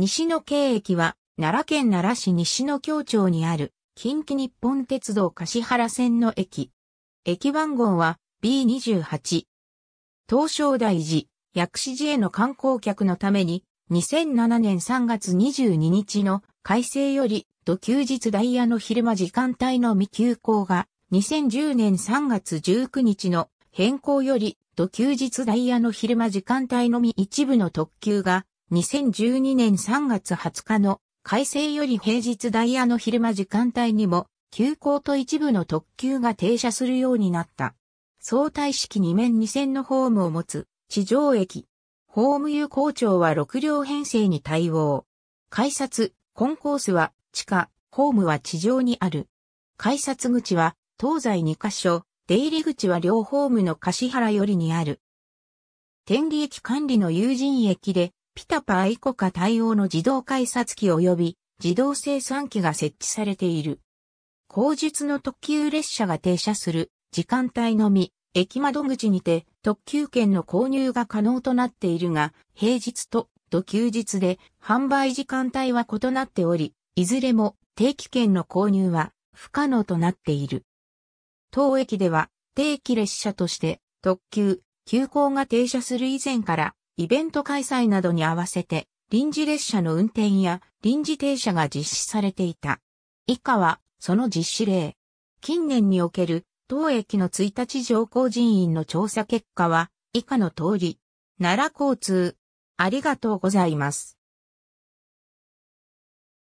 西野京駅は、奈良県奈良市西野京町にある、近畿日本鉄道橿原線の駅。駅番号は B28。東照大寺、薬師寺への観光客のために、2007年3月22日の改正より、土休日ダイヤの昼間時間帯の未休校が、2010年3月19日の変更より、土休日ダイヤの昼間時間帯のみ一部の特急が2012年3月20日の改正より平日ダイヤの昼間時間帯にも、急行と一部の特急が停車するようになった。相対式2面2線のホームを持つ地上駅。ホーム有効庁は6両編成に対応。改札、コンコースは地下、ホームは地上にある。改札口は東西2カ所、出入り口は両ホームの柏原よりにある。天理駅管理の有人駅でピタパイコカ対応の自動改札機及び自動生産機が設置されている。後述の特急列車が停車する時間帯のみ、駅窓口にて特急券の購入が可能となっているが、平日と土休日で販売時間帯は異なっており、いずれも定期券の購入は不可能となっている。当駅では定期列車として特急、急行が停車する以前からイベント開催などに合わせて、臨時列車の運転や臨時停車が実施されていた。以下は、その実施例。近年における、当駅の1日乗降人員の調査結果は、以下の通り。奈良交通。ありがとうございます。